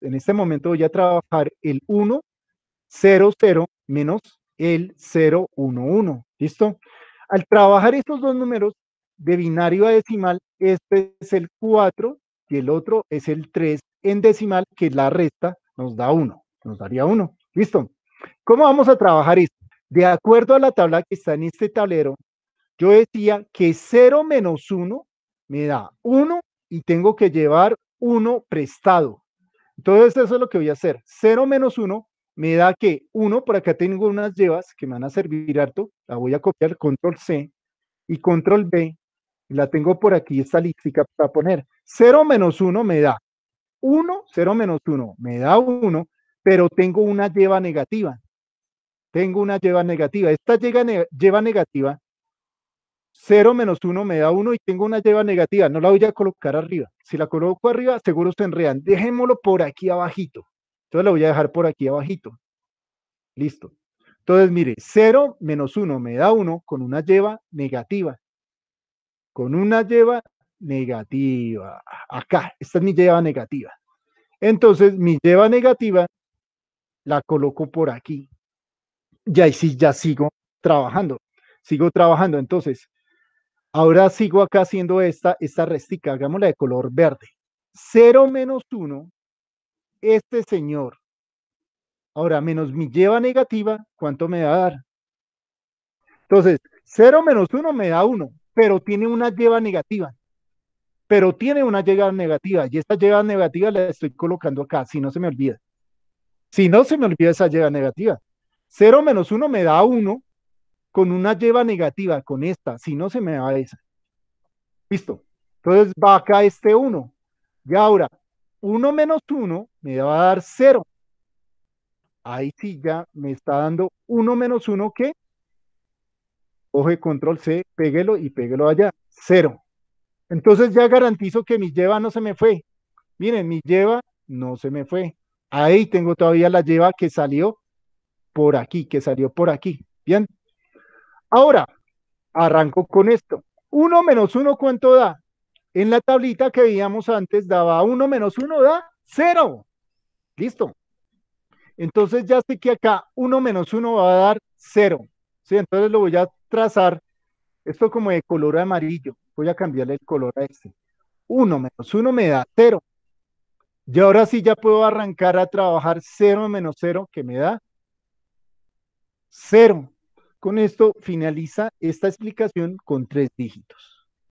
en este momento voy a trabajar el 1, 0, 0 menos el 0, 1, 1. ¿Listo? Al trabajar estos dos números de binario a decimal, este es el 4 y el otro es el 3 en decimal, que la resta, nos da 1, nos daría 1. ¿Listo? ¿Cómo vamos a trabajar esto? De acuerdo a la tabla que está en este tablero, yo decía que 0 menos 1 me da 1 y tengo que llevar 1 prestado. Entonces eso es lo que voy a hacer. 0 menos 1 me da que 1, por acá tengo unas llevas que me van a servir harto, la voy a copiar, control C y control B, la tengo por aquí, esta lística para poner. 0 menos 1 me da 1, 0 menos 1 me da 1, pero tengo una lleva negativa. Tengo una lleva negativa. Esta lleva, lleva negativa 0 menos 1 me da 1 y tengo una lleva negativa, no la voy a colocar arriba. Si la coloco arriba, seguro se enredan. Dejémoslo por aquí abajito. Entonces la voy a dejar por aquí abajito. Listo. Entonces, mire, 0 menos 1 me da 1 con una lleva negativa. Con una lleva negativa. Acá, esta es mi lleva negativa. Entonces, mi lleva negativa la coloco por aquí. Y ahí sí ya sigo trabajando. Sigo trabajando. Entonces, Ahora sigo acá haciendo esta, esta restica, hagámosla de color verde. 0 menos 1, este señor. Ahora, menos mi lleva negativa, ¿cuánto me va a dar? Entonces, 0 menos uno me da uno, pero tiene una lleva negativa. Pero tiene una lleva negativa, y esta lleva negativa la estoy colocando acá, si no se me olvida. Si no se me olvida esa lleva negativa. 0 menos uno me da uno con una lleva negativa, con esta, si no se me va esa. Listo. Entonces va acá este 1. Y ahora, 1 menos 1 me va a dar 0. Ahí sí ya me está dando 1 menos 1 que, coge control C, peguelo y peguelo allá, 0. Entonces ya garantizo que mi lleva no se me fue. Miren, mi lleva no se me fue. Ahí tengo todavía la lleva que salió por aquí, que salió por aquí. Bien, Ahora, arranco con esto. 1 menos 1, ¿cuánto da? En la tablita que veíamos antes daba 1 menos 1, da 0. Listo. Entonces ya sé que acá 1 menos 1 va a dar 0. ¿sí? Entonces lo voy a trazar, esto como de color amarillo. Voy a cambiarle el color a este. 1 menos 1 me da 0. Y ahora sí ya puedo arrancar a trabajar 0 menos 0, que me da 0. Con esto finaliza esta explicación con tres dígitos.